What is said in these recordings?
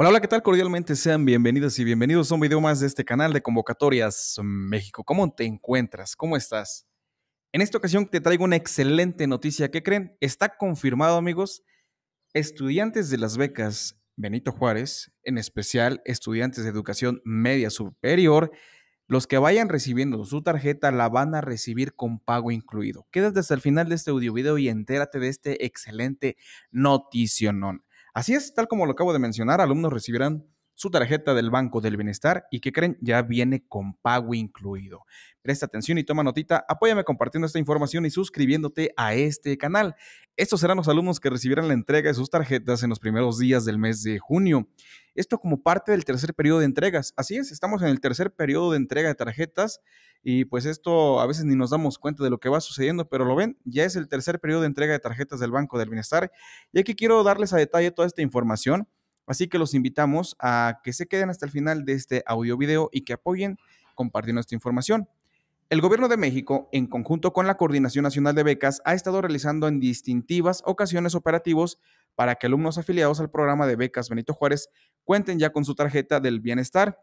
Hola, hola, ¿qué tal? Cordialmente sean bienvenidos y bienvenidos a un video más de este canal de Convocatorias México. ¿Cómo te encuentras? ¿Cómo estás? En esta ocasión te traigo una excelente noticia. ¿Qué creen? Está confirmado, amigos, estudiantes de las becas Benito Juárez, en especial estudiantes de educación media superior, los que vayan recibiendo su tarjeta la van a recibir con pago incluido. Quédate hasta el final de este audio video y entérate de este excelente noticionón. Así es, tal como lo acabo de mencionar, alumnos recibirán su tarjeta del Banco del Bienestar y que creen ya viene con pago incluido. Presta atención y toma notita, apóyame compartiendo esta información y suscribiéndote a este canal. Estos serán los alumnos que recibirán la entrega de sus tarjetas en los primeros días del mes de junio. Esto como parte del tercer periodo de entregas. Así es, estamos en el tercer periodo de entrega de tarjetas y pues esto a veces ni nos damos cuenta de lo que va sucediendo, pero lo ven, ya es el tercer periodo de entrega de tarjetas del Banco del Bienestar. Y aquí quiero darles a detalle toda esta información. Así que los invitamos a que se queden hasta el final de este audio video y que apoyen compartiendo esta información. El Gobierno de México, en conjunto con la Coordinación Nacional de Becas, ha estado realizando en distintivas ocasiones operativos para que alumnos afiliados al programa de becas Benito Juárez cuenten ya con su tarjeta del bienestar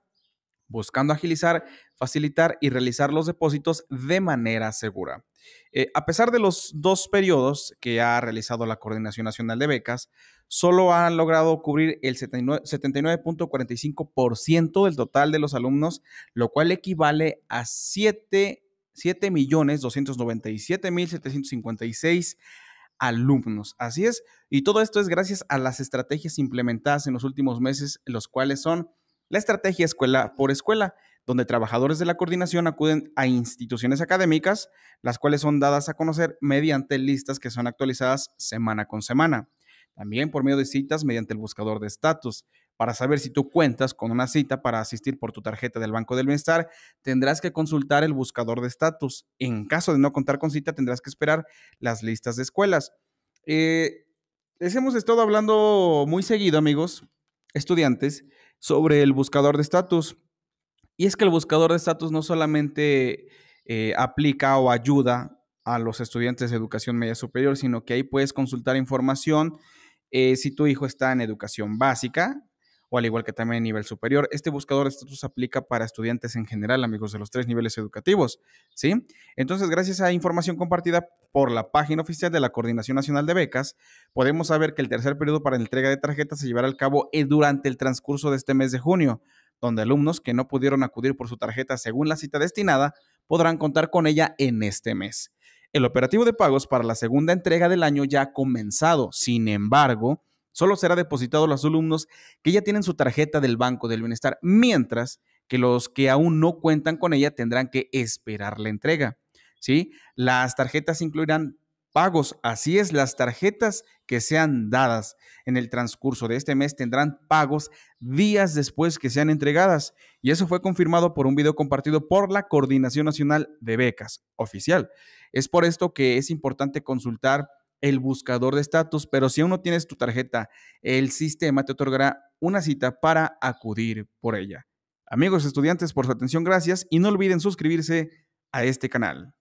buscando agilizar, facilitar y realizar los depósitos de manera segura. Eh, a pesar de los dos periodos que ha realizado la Coordinación Nacional de Becas, solo han logrado cubrir el 79.45% del total de los alumnos, lo cual equivale a 7,297,756 alumnos. Así es, y todo esto es gracias a las estrategias implementadas en los últimos meses, los cuales son la estrategia escuela por escuela, donde trabajadores de la coordinación acuden a instituciones académicas, las cuales son dadas a conocer mediante listas que son actualizadas semana con semana. También por medio de citas mediante el buscador de estatus. Para saber si tú cuentas con una cita para asistir por tu tarjeta del Banco del Bienestar, tendrás que consultar el buscador de estatus. En caso de no contar con cita, tendrás que esperar las listas de escuelas. Eh, les hemos estado hablando muy seguido, amigos, estudiantes sobre el buscador de estatus. Y es que el buscador de estatus no solamente eh, aplica o ayuda a los estudiantes de educación media superior, sino que ahí puedes consultar información eh, si tu hijo está en educación básica o al igual que también en nivel superior. Este buscador de estatus aplica para estudiantes en general, amigos, de los tres niveles educativos, ¿sí? Entonces, gracias a información compartida por la página oficial de la Coordinación Nacional de Becas, podemos saber que el tercer periodo para la entrega de tarjetas se llevará a cabo eh, durante el transcurso de este mes de junio, donde alumnos que no pudieron acudir por su tarjeta según la cita destinada podrán contar con ella en este mes. El operativo de pagos para la segunda entrega del año ya ha comenzado, sin embargo, solo será depositado los alumnos que ya tienen su tarjeta del Banco del Bienestar, mientras que los que aún no cuentan con ella tendrán que esperar la entrega. ¿sí? Las tarjetas incluirán pagos, así es, las tarjetas que sean dadas en el transcurso de este mes tendrán pagos días después que sean entregadas. Y eso fue confirmado por un video compartido por la Coordinación Nacional de Becas oficial. Es por esto que es importante consultar el buscador de estatus, pero si aún no tienes tu tarjeta, el sistema te otorgará una cita para acudir por ella. Amigos estudiantes, por su atención, gracias y no olviden suscribirse a este canal.